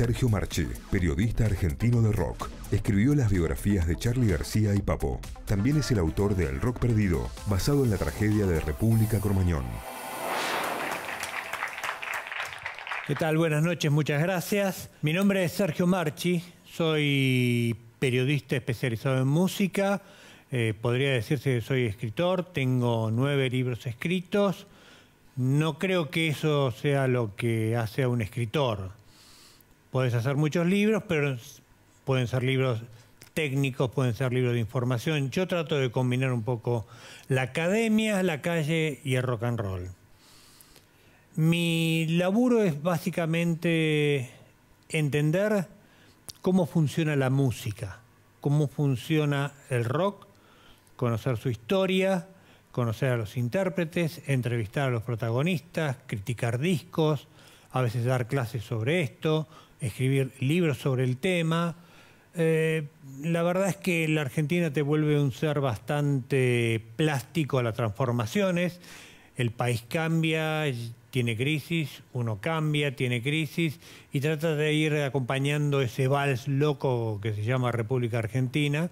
Sergio Marchi, periodista argentino de rock, escribió las biografías de Charlie García y Papo. También es el autor de El Rock Perdido, basado en la tragedia de República Cromañón. ¿Qué tal? Buenas noches, muchas gracias. Mi nombre es Sergio Marchi, soy periodista especializado en música, eh, podría decirse que soy escritor, tengo nueve libros escritos. No creo que eso sea lo que hace a un escritor Puedes hacer muchos libros, pero pueden ser libros técnicos, pueden ser libros de información. Yo trato de combinar un poco la academia, la calle y el rock and roll. Mi laburo es básicamente entender cómo funciona la música, cómo funciona el rock, conocer su historia, conocer a los intérpretes, entrevistar a los protagonistas, criticar discos, a veces dar clases sobre esto, escribir libros sobre el tema. Eh, la verdad es que la Argentina te vuelve un ser bastante plástico a las transformaciones. El país cambia, tiene crisis, uno cambia, tiene crisis, y trata de ir acompañando ese vals loco que se llama República Argentina,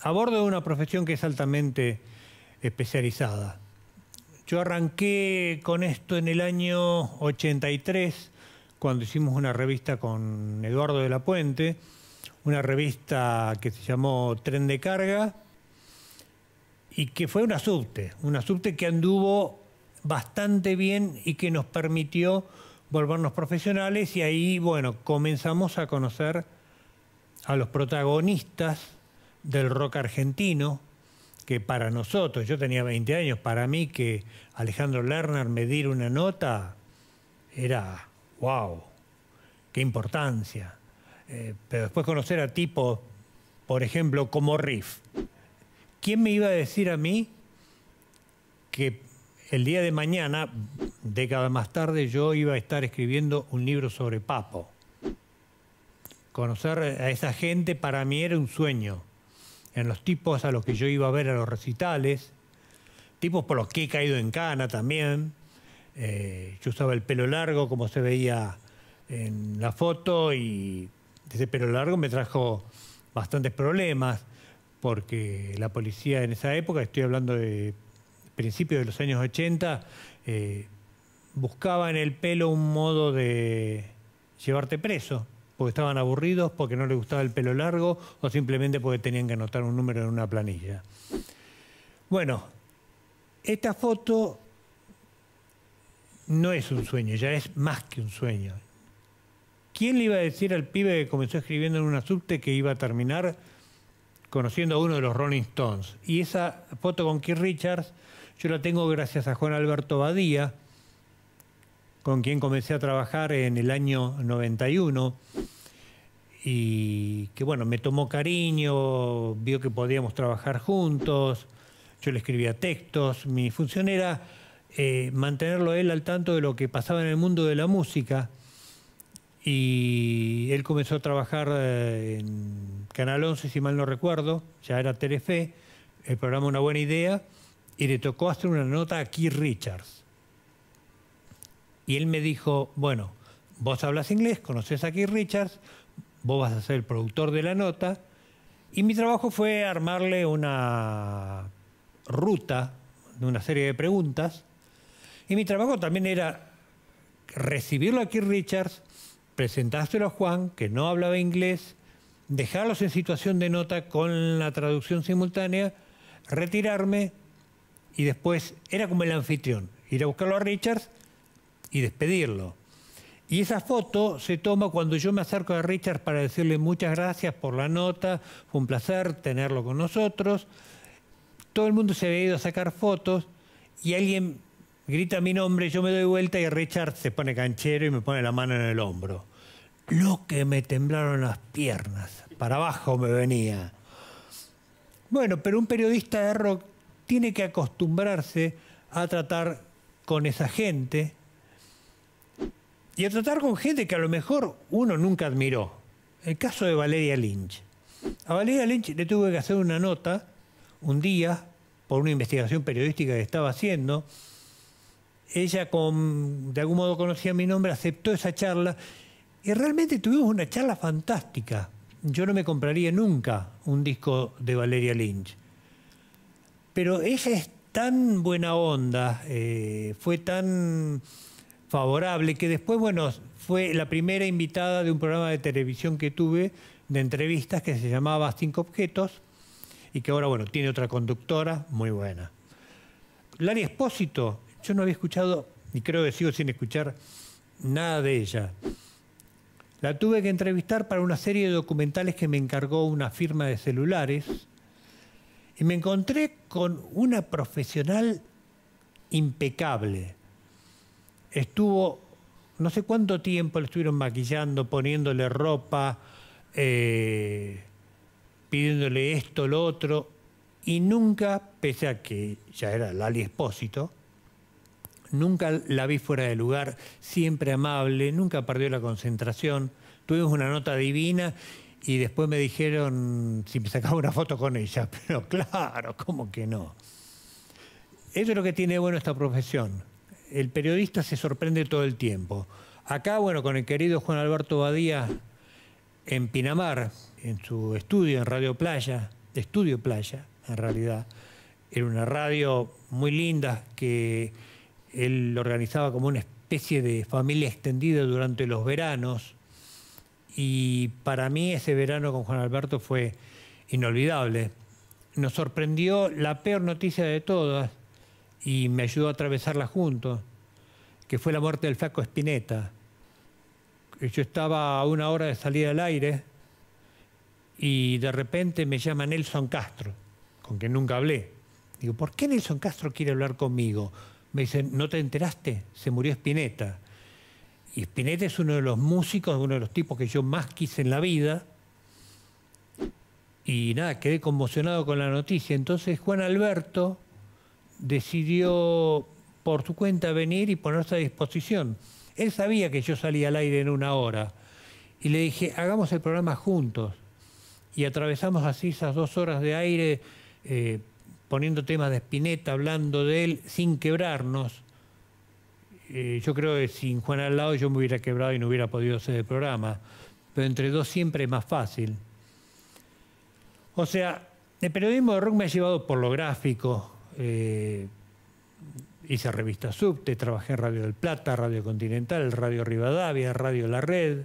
a bordo de una profesión que es altamente especializada. Yo arranqué con esto en el año 83, cuando hicimos una revista con Eduardo de la Puente, una revista que se llamó Tren de Carga, y que fue una subte, una subte que anduvo bastante bien y que nos permitió volvernos profesionales y ahí, bueno, comenzamos a conocer a los protagonistas del rock argentino, que para nosotros, yo tenía 20 años, para mí que Alejandro Lerner me diera una nota era wow, qué importancia. Eh, pero después conocer a tipos, por ejemplo, como Riff. ¿Quién me iba a decir a mí que el día de mañana, décadas más tarde, yo iba a estar escribiendo un libro sobre Papo? Conocer a esa gente para mí era un sueño. En los tipos a los que yo iba a ver a los recitales, tipos por los que he caído en cana también, eh, yo usaba el pelo largo, como se veía en la foto, y ese pelo largo me trajo bastantes problemas, porque la policía en esa época, estoy hablando de principios de los años 80, eh, buscaba en el pelo un modo de llevarte preso, porque estaban aburridos, porque no les gustaba el pelo largo o simplemente porque tenían que anotar un número en una planilla. Bueno, esta foto no es un sueño, ya es más que un sueño. ¿Quién le iba a decir al pibe que comenzó escribiendo en una subte que iba a terminar conociendo a uno de los Rolling Stones? Y esa foto con Keith Richards yo la tengo gracias a Juan Alberto Badía, con quien comencé a trabajar en el año 91 y que bueno, me tomó cariño, vio que podíamos trabajar juntos, yo le escribía textos, mi función era eh, mantenerlo él al tanto de lo que pasaba en el mundo de la música. Y él comenzó a trabajar eh, en Canal 11, si mal no recuerdo, ya era Telefe, el programa Una Buena Idea, y le tocó hacer una nota a Keith Richards. Y él me dijo, bueno, vos hablas inglés, conoces a Keith Richards, vos vas a ser el productor de la nota, y mi trabajo fue armarle una ruta, de una serie de preguntas, y mi trabajo también era recibirlo aquí Richards, presentárselo a Juan, que no hablaba inglés, dejarlos en situación de nota con la traducción simultánea, retirarme y después era como el anfitrión, ir a buscarlo a Richards y despedirlo. Y esa foto se toma cuando yo me acerco a Richards para decirle muchas gracias por la nota, fue un placer tenerlo con nosotros. Todo el mundo se había ido a sacar fotos y alguien grita mi nombre, yo me doy vuelta y Richard se pone canchero y me pone la mano en el hombro. Lo que me temblaron las piernas, para abajo me venía. Bueno, pero un periodista de rock tiene que acostumbrarse a tratar con esa gente y a tratar con gente que a lo mejor uno nunca admiró. El caso de Valeria Lynch. A Valeria Lynch le tuve que hacer una nota un día por una investigación periodística que estaba haciendo ella de algún modo conocía mi nombre, aceptó esa charla y realmente tuvimos una charla fantástica. Yo no me compraría nunca un disco de Valeria Lynch. Pero ella es tan buena onda, eh, fue tan favorable, que después, bueno, fue la primera invitada de un programa de televisión que tuve de entrevistas que se llamaba Cinco Objetos y que ahora, bueno, tiene otra conductora muy buena. Lani Espósito yo no había escuchado, y creo que sigo sin escuchar, nada de ella. La tuve que entrevistar para una serie de documentales que me encargó una firma de celulares y me encontré con una profesional impecable. Estuvo no sé cuánto tiempo le estuvieron maquillando, poniéndole ropa, eh, pidiéndole esto, lo otro, y nunca, pese a que ya era Lali Espósito, Nunca la vi fuera de lugar, siempre amable, nunca perdió la concentración. Tuvimos una nota divina y después me dijeron si me sacaba una foto con ella. Pero claro, ¿cómo que no? Eso es lo que tiene bueno esta profesión. El periodista se sorprende todo el tiempo. Acá, bueno, con el querido Juan Alberto Badía en Pinamar, en su estudio en Radio Playa, Estudio Playa, en realidad. Era una radio muy linda que él organizaba como una especie de familia extendida durante los veranos. Y para mí ese verano con Juan Alberto fue inolvidable. Nos sorprendió la peor noticia de todas y me ayudó a atravesarla junto, que fue la muerte del Flaco Espineta. Yo estaba a una hora de salir al aire y de repente me llama Nelson Castro, con quien nunca hablé. Digo, ¿por qué Nelson Castro quiere hablar conmigo? Me dicen, ¿no te enteraste? Se murió Spinetta. Y Spinetta es uno de los músicos, uno de los tipos que yo más quise en la vida. Y nada, quedé conmocionado con la noticia. Entonces Juan Alberto decidió por su cuenta venir y ponerse a disposición. Él sabía que yo salía al aire en una hora. Y le dije, hagamos el programa juntos. Y atravesamos así esas dos horas de aire. Eh, poniendo temas de Spinetta, hablando de él sin quebrarnos. Eh, yo creo que sin Juan al lado yo me hubiera quebrado y no hubiera podido hacer el programa, pero entre dos siempre es más fácil. O sea, el periodismo de rock me ha llevado por lo gráfico. Eh, hice revista Subte, trabajé en Radio del Plata, Radio Continental, Radio Rivadavia, Radio La Red,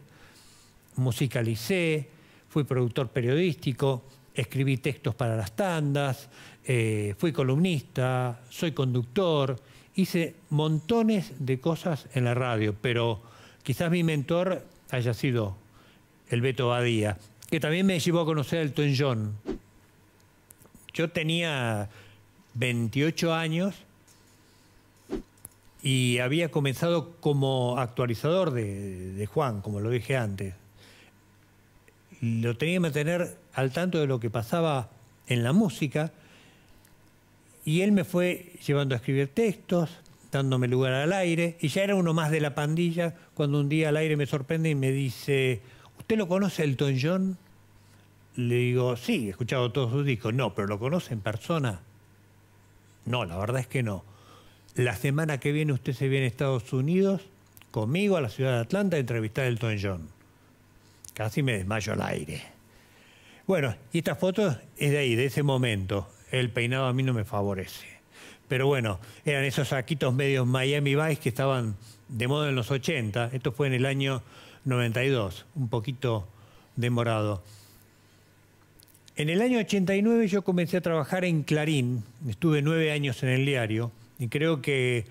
musicalicé, fui productor periodístico, escribí textos para las tandas, eh, fui columnista, soy conductor, hice montones de cosas en la radio, pero quizás mi mentor haya sido el Beto Badía, que también me llevó a conocer al Elton John. Yo tenía 28 años y había comenzado como actualizador de, de Juan, como lo dije antes. Lo tenía que mantener al tanto de lo que pasaba en la música, y él me fue llevando a escribir textos, dándome lugar al aire, y ya era uno más de la pandilla, cuando un día al aire me sorprende y me dice, ¿usted lo conoce Elton John? Le digo, sí, he escuchado todos sus discos, no, pero ¿lo conoce en persona? No, la verdad es que no. La semana que viene usted se viene a Estados Unidos conmigo a la ciudad de Atlanta a entrevistar a Elton John. Casi me desmayo al aire. Bueno, y esta foto es de ahí, de ese momento el peinado a mí no me favorece. Pero bueno, eran esos saquitos medios Miami Vice que estaban de moda en los 80. Esto fue en el año 92, un poquito demorado. En el año 89 yo comencé a trabajar en Clarín, estuve nueve años en el diario y creo que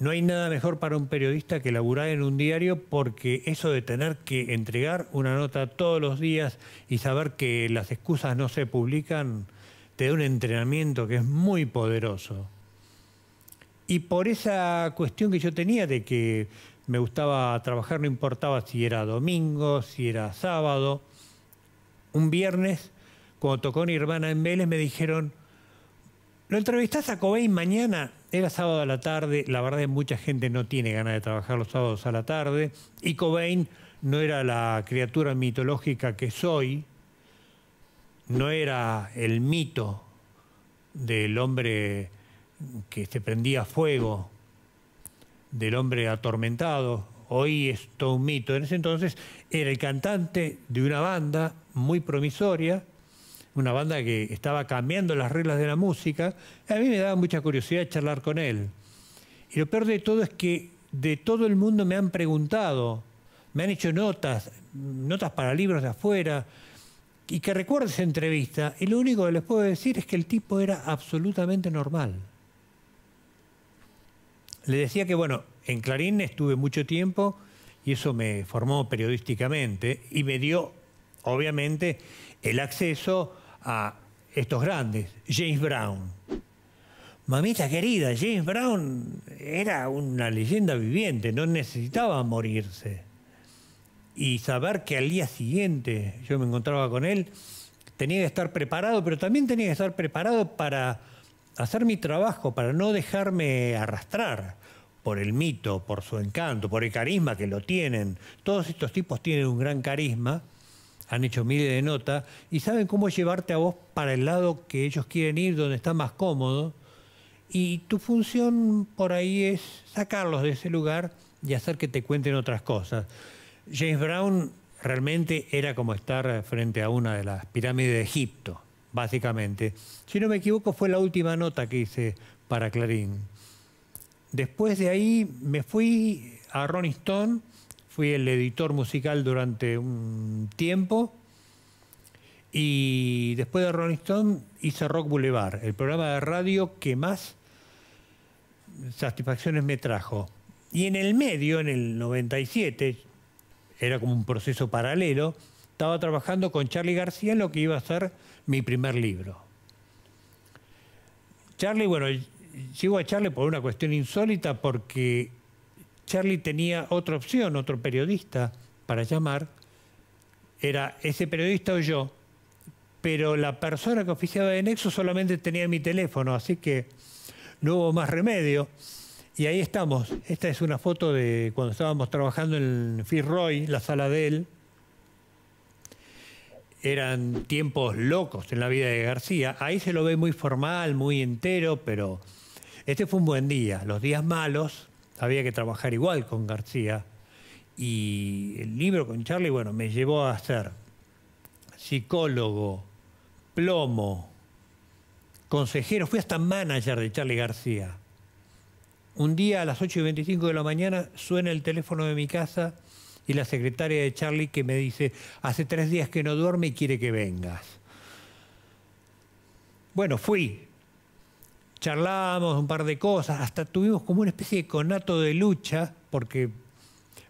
no hay nada mejor para un periodista que laburar en un diario porque eso de tener que entregar una nota todos los días y saber que las excusas no se publican te da un entrenamiento que es muy poderoso. Y por esa cuestión que yo tenía de que me gustaba trabajar, no importaba si era domingo, si era sábado, un viernes, cuando tocó mi hermana en Vélez, me dijeron, ¿lo entrevistás a Cobain mañana? Era sábado a la tarde, la verdad es que mucha gente no tiene ganas de trabajar los sábados a la tarde, y Cobain no era la criatura mitológica que soy, no era el mito del hombre que se prendía fuego, del hombre atormentado, hoy es todo un mito. En ese entonces era el cantante de una banda muy promisoria, una banda que estaba cambiando las reglas de la música. A mí me daba mucha curiosidad charlar con él. Y lo peor de todo es que de todo el mundo me han preguntado, me han hecho notas, notas para libros de afuera, y que recuerde esa entrevista, y lo único que les puedo decir es que el tipo era absolutamente normal. Le decía que, bueno, en Clarín estuve mucho tiempo y eso me formó periodísticamente y me dio, obviamente, el acceso a estos grandes, James Brown. Mamita querida, James Brown era una leyenda viviente, no necesitaba morirse y saber que al día siguiente yo me encontraba con él, tenía que estar preparado, pero también tenía que estar preparado para hacer mi trabajo, para no dejarme arrastrar por el mito, por su encanto, por el carisma que lo tienen. Todos estos tipos tienen un gran carisma, han hecho miles de notas y saben cómo llevarte a vos para el lado que ellos quieren ir, donde está más cómodo. Y tu función por ahí es sacarlos de ese lugar y hacer que te cuenten otras cosas. James Brown realmente era como estar frente a una de las pirámides de Egipto, básicamente. Si no me equivoco, fue la última nota que hice para Clarín. Después de ahí me fui a Ronnie Stone, fui el editor musical durante un tiempo. Y después de Ronnie Stone hice Rock Boulevard, el programa de radio que más satisfacciones me trajo. Y en el medio, en el 97, era como un proceso paralelo, estaba trabajando con Charlie García en lo que iba a ser mi primer libro. Charlie, bueno, llego a Charlie por una cuestión insólita porque Charlie tenía otra opción, otro periodista para llamar, era ese periodista o yo, pero la persona que oficiaba de Nexo solamente tenía mi teléfono, así que no hubo más remedio. Y ahí estamos. Esta es una foto de cuando estábamos trabajando en Fitzroy, la sala de él. Eran tiempos locos en la vida de García. Ahí se lo ve muy formal, muy entero, pero este fue un buen día. Los días malos había que trabajar igual con García. Y el libro con Charlie, bueno, me llevó a ser psicólogo, plomo, consejero, fui hasta manager de Charlie García. Un día a las 8 y 25 de la mañana suena el teléfono de mi casa y la secretaria de Charlie que me dice, hace tres días que no duerme y quiere que vengas. Bueno, fui. Charlábamos un par de cosas, hasta tuvimos como una especie de conato de lucha, porque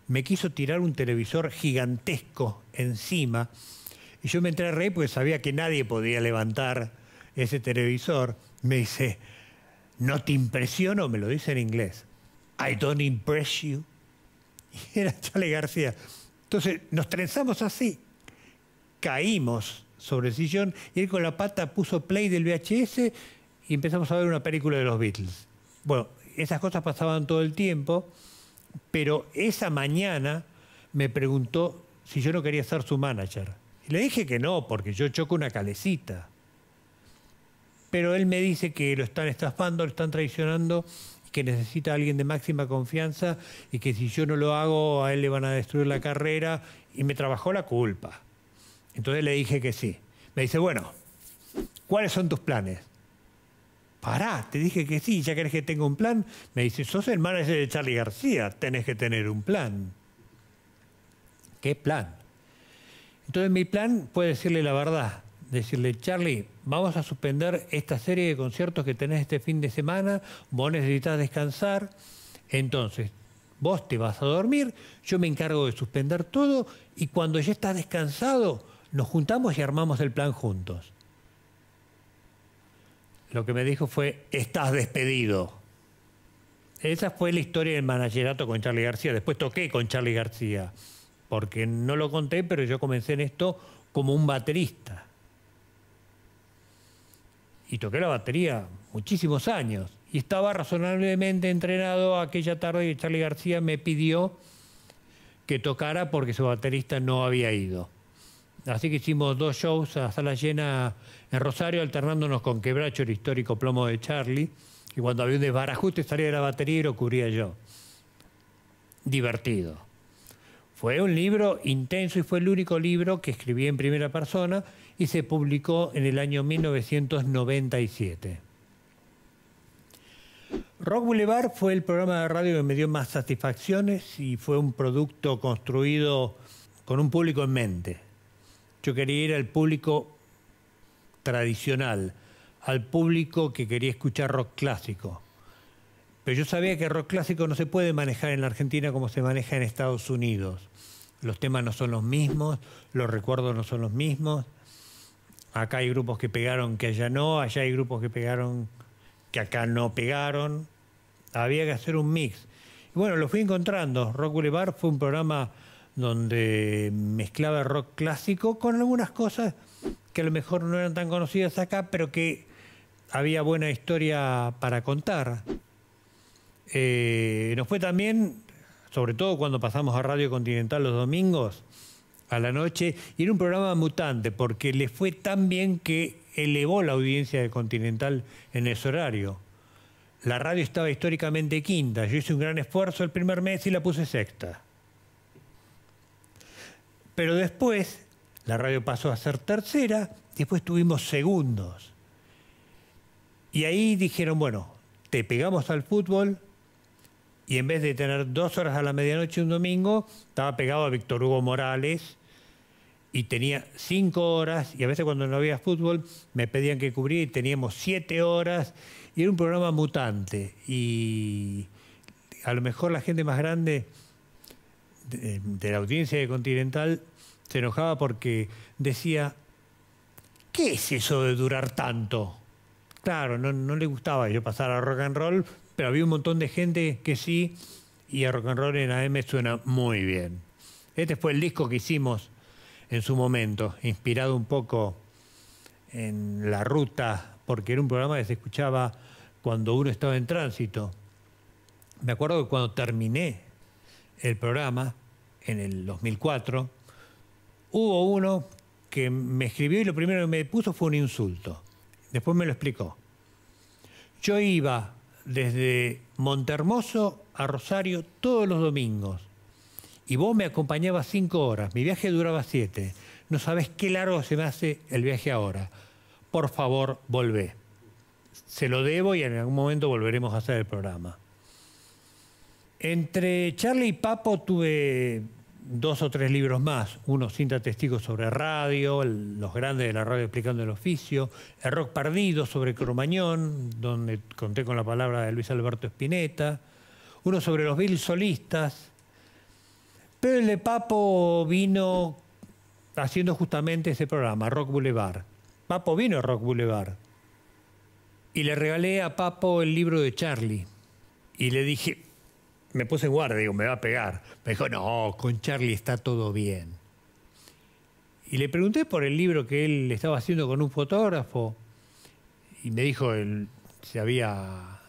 me quiso tirar un televisor gigantesco encima. Y yo me entré a reír porque sabía que nadie podía levantar ese televisor. Me dice, no te impresiono, me lo dice en inglés. I don't impress you. Y era Chale García. Entonces nos trenzamos así, caímos sobre el sillón y él con la pata puso play del VHS y empezamos a ver una película de los Beatles. Bueno, esas cosas pasaban todo el tiempo, pero esa mañana me preguntó si yo no quería ser su manager. Y le dije que no, porque yo choco una calecita pero él me dice que lo están estafando, lo están traicionando, que necesita a alguien de máxima confianza y que si yo no lo hago a él le van a destruir la carrera y me trabajó la culpa. Entonces le dije que sí. Me dice, bueno, ¿cuáles son tus planes? Pará, te dije que sí, ya querés que tenga un plan. Me dice, sos el manager de Charlie García, tenés que tener un plan. ¿Qué plan? Entonces mi plan puede decirle la verdad decirle, Charlie, vamos a suspender esta serie de conciertos que tenés este fin de semana, vos necesitas descansar, entonces vos te vas a dormir, yo me encargo de suspender todo y cuando ya estás descansado, nos juntamos y armamos el plan juntos. Lo que me dijo fue, estás despedido. Esa fue la historia del managerato con Charlie García. Después toqué con Charlie García, porque no lo conté, pero yo comencé en esto como un baterista y toqué la batería muchísimos años. Y estaba razonablemente entrenado aquella tarde que Charlie García me pidió que tocara porque su baterista no había ido. Así que hicimos dos shows a sala llena en Rosario, alternándonos con Quebracho, el histórico plomo de Charlie. Y cuando había un desbarajuste salía de la batería y lo cubría yo. Divertido. Fue un libro intenso y fue el único libro que escribí en primera persona y se publicó en el año 1997. Rock Boulevard fue el programa de radio que me dio más satisfacciones y fue un producto construido con un público en mente. Yo quería ir al público tradicional, al público que quería escuchar rock clásico. Pero yo sabía que rock clásico no se puede manejar en la Argentina como se maneja en Estados Unidos. Los temas no son los mismos, los recuerdos no son los mismos, Acá hay grupos que pegaron que allá no, allá hay grupos que pegaron que acá no pegaron. Había que hacer un mix. Y bueno, lo fui encontrando. Rock Boulevard fue un programa donde mezclaba rock clásico con algunas cosas que a lo mejor no eran tan conocidas acá, pero que había buena historia para contar. Eh, nos fue también, sobre todo cuando pasamos a Radio Continental los domingos, a la noche y era un programa mutante porque le fue tan bien que elevó la audiencia de Continental en ese horario. La radio estaba históricamente quinta, yo hice un gran esfuerzo el primer mes y la puse sexta. Pero después la radio pasó a ser tercera, después tuvimos segundos. Y ahí dijeron, bueno, te pegamos al fútbol, y en vez de tener dos horas a la medianoche un domingo, estaba pegado a Víctor Hugo Morales y tenía cinco horas, y a veces cuando no había fútbol me pedían que cubría y teníamos siete horas, y era un programa mutante, y a lo mejor la gente más grande de, la audiencia de Continental se enojaba porque decía, ¿qué es eso de durar tanto? Claro, no, no le gustaba yo pasar a rock and roll, pero había un montón de gente que sí, y a rock and roll en AM suena muy bien. Este fue el disco que hicimos en su momento, inspirado un poco en la ruta, porque era un programa que se escuchaba cuando uno estaba en tránsito. Me acuerdo que cuando terminé el programa, en el 2004, hubo uno que me escribió y lo primero que me puso fue un insulto. Después me lo explicó. Yo iba desde Montermoso a Rosario todos los domingos. Y vos me acompañabas cinco horas, mi viaje duraba siete. No sabés qué largo se me hace el viaje ahora. Por favor, volvé. Se lo debo y en algún momento volveremos a hacer el programa. Entre Charlie y Papo tuve dos o tres libros más, uno cinta testigos sobre radio, los grandes de la radio explicando el oficio, el rock perdido sobre Cromañón, donde conté con la palabra de Luis Alberto Espineta, uno sobre los Bill solistas, pero el de Papo vino haciendo justamente ese programa, Rock Boulevard. Papo vino a Rock Boulevard y le regalé a Papo el libro de Charlie y le dije, me puse en guardia, digo, me va a pegar. Me dijo, no, con Charlie está todo bien. Y le pregunté por el libro que él estaba haciendo con un fotógrafo y me dijo él se había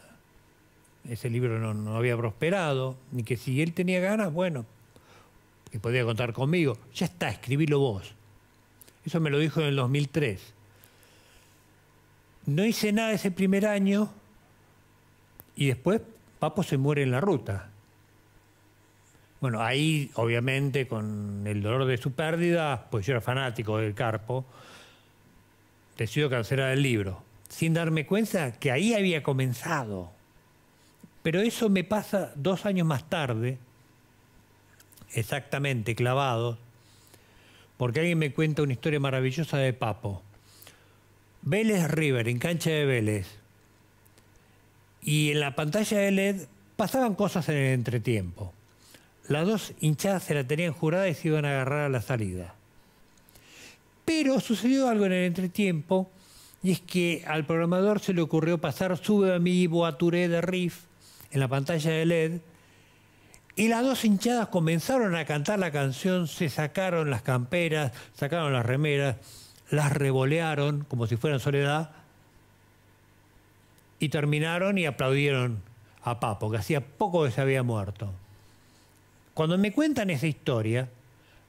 ese libro no, había prosperado ni que si él tenía ganas, bueno, que podía contar conmigo. Ya está, escribilo vos. Eso me lo dijo en el 2003. No hice nada ese primer año y después Papo se muere en la ruta. Bueno, ahí obviamente con el dolor de su pérdida, pues yo era fanático del Carpo, decido cancelar el libro, sin darme cuenta que ahí había comenzado. Pero eso me pasa dos años más tarde, exactamente clavado, porque alguien me cuenta una historia maravillosa de Papo. Vélez River, en cancha de Vélez. Y en la pantalla de LED pasaban cosas en el entretiempo las dos hinchadas se la tenían jurada y se iban a agarrar a la salida. Pero sucedió algo en el entretiempo, y es que al programador se le ocurrió pasar Sube a mi Boaturé de Riff en la pantalla de LED, y las dos hinchadas comenzaron a cantar la canción, se sacaron las camperas, sacaron las remeras, las revolearon como si fueran soledad, y terminaron y aplaudieron a Papo, que hacía poco que se había muerto. Cuando me cuentan esa historia,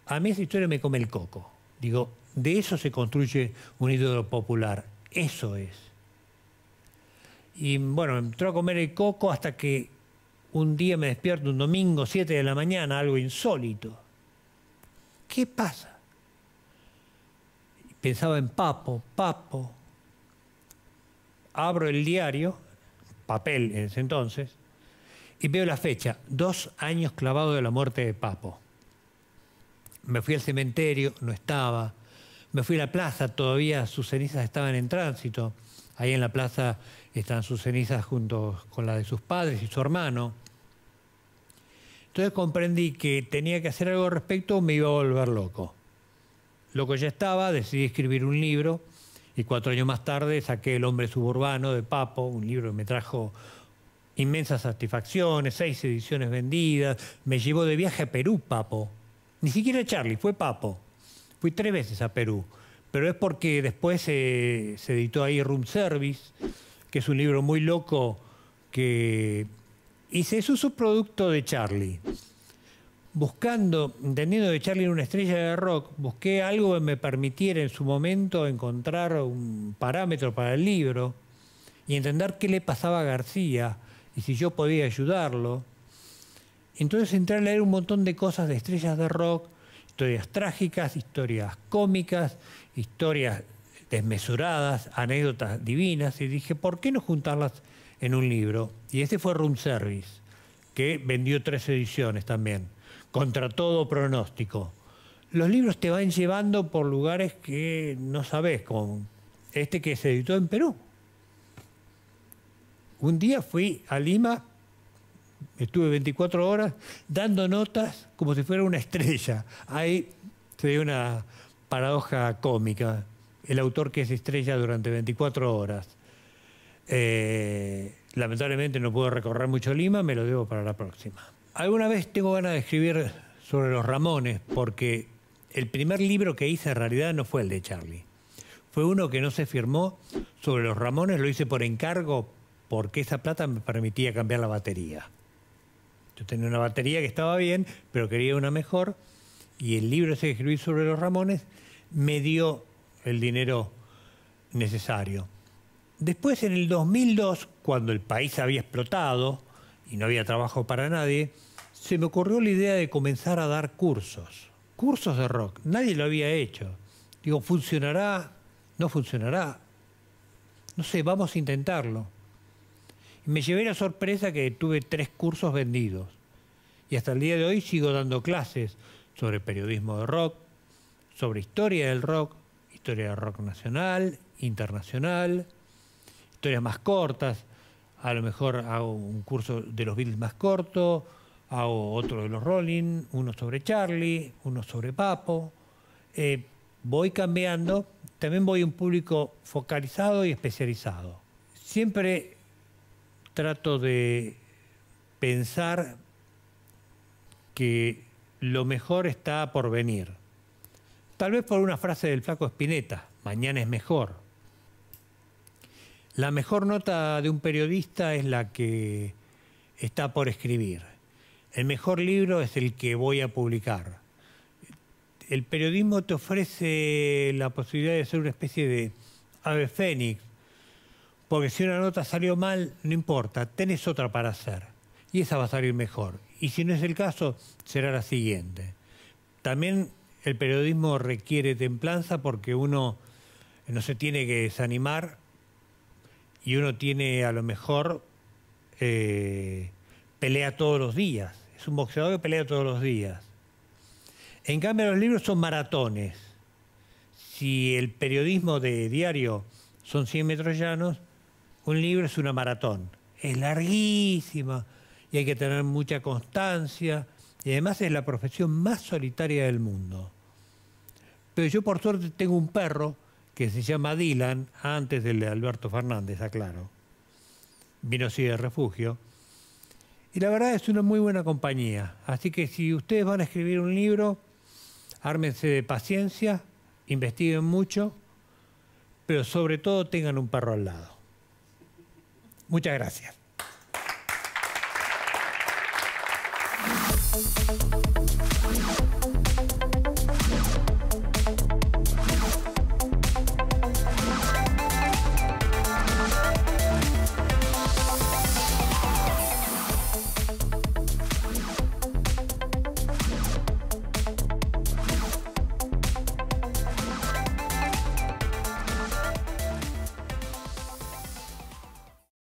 a mí esa historia me come el coco. Digo, de eso se construye un ídolo popular. Eso es. Y bueno, me entró a comer el coco hasta que un día me despierto un domingo, 7 de la mañana, algo insólito. ¿Qué pasa? Pensaba en Papo, Papo. Abro el diario, papel en ese entonces, y veo la fecha, dos años clavado de la muerte de Papo. Me fui al cementerio, no estaba. Me fui a la plaza, todavía sus cenizas estaban en tránsito. Ahí en la plaza están sus cenizas junto con la de sus padres y su hermano. Entonces comprendí que tenía que hacer algo al respecto o me iba a volver loco. Loco ya estaba, decidí escribir un libro y cuatro años más tarde saqué El hombre suburbano de Papo, un libro que me trajo inmensas satisfacciones, seis ediciones vendidas, me llevó de viaje a Perú, Papo. Ni siquiera Charlie, fue Papo. Fui tres veces a Perú, pero es porque después se editó ahí Room Service, que es un libro muy loco que hice, es un producto de Charlie. Buscando, entendiendo de Charlie una estrella de rock, busqué algo que me permitiera en su momento encontrar un parámetro para el libro y entender qué le pasaba a García y si yo podía ayudarlo. Entonces entré a leer un montón de cosas de estrellas de rock, historias trágicas, historias cómicas, historias desmesuradas, anécdotas divinas, y dije, ¿por qué no juntarlas en un libro? Y ese fue Room Service, que vendió tres ediciones también, contra todo pronóstico. Los libros te van llevando por lugares que no sabes, como este que se editó en Perú, un día fui a Lima, estuve 24 horas dando notas como si fuera una estrella. Ahí se dio una paradoja cómica. El autor que es estrella durante 24 horas. Eh, lamentablemente no puedo recorrer mucho Lima, me lo debo para la próxima. Alguna vez tengo ganas de escribir sobre los Ramones, porque el primer libro que hice en realidad no fue el de Charlie. Fue uno que no se firmó sobre los Ramones, lo hice por encargo porque esa plata me permitía cambiar la batería. Yo tenía una batería que estaba bien, pero quería una mejor, y el libro ese que escribí sobre los Ramones me dio el dinero necesario. Después, en el 2002, cuando el país había explotado y no había trabajo para nadie, se me ocurrió la idea de comenzar a dar cursos, cursos de rock. Nadie lo había hecho. Digo, ¿funcionará? ¿No funcionará? No sé, vamos a intentarlo. Me llevé la sorpresa que tuve tres cursos vendidos y hasta el día de hoy sigo dando clases sobre periodismo de rock, sobre historia del rock, historia del rock nacional, internacional, historias más cortas, a lo mejor hago un curso de los Beatles más corto, hago otro de los Rolling, uno sobre Charlie, uno sobre Papo. Eh, voy cambiando, también voy a un público focalizado y especializado. Siempre trato de pensar que lo mejor está por venir. Tal vez por una frase del flaco Spinetta, mañana es mejor. La mejor nota de un periodista es la que está por escribir. El mejor libro es el que voy a publicar. El periodismo te ofrece la posibilidad de ser una especie de ave fénix, porque si una nota salió mal, no importa, tenés otra para hacer. Y esa va a salir mejor. Y si no es el caso, será la siguiente. También el periodismo requiere templanza porque uno no se tiene que desanimar y uno tiene a lo mejor eh, pelea todos los días. Es un boxeador que pelea todos los días. En cambio, los libros son maratones. Si el periodismo de diario son 100 metros llanos, un libro es una maratón, es larguísima y hay que tener mucha constancia y además es la profesión más solitaria del mundo. Pero yo por suerte tengo un perro que se llama Dylan, antes del de Alberto Fernández, aclaro. Vino así de refugio. Y la verdad es una muy buena compañía. Así que si ustedes van a escribir un libro, ármense de paciencia, investiguen mucho, pero sobre todo tengan un perro al lado. Muchas gracias.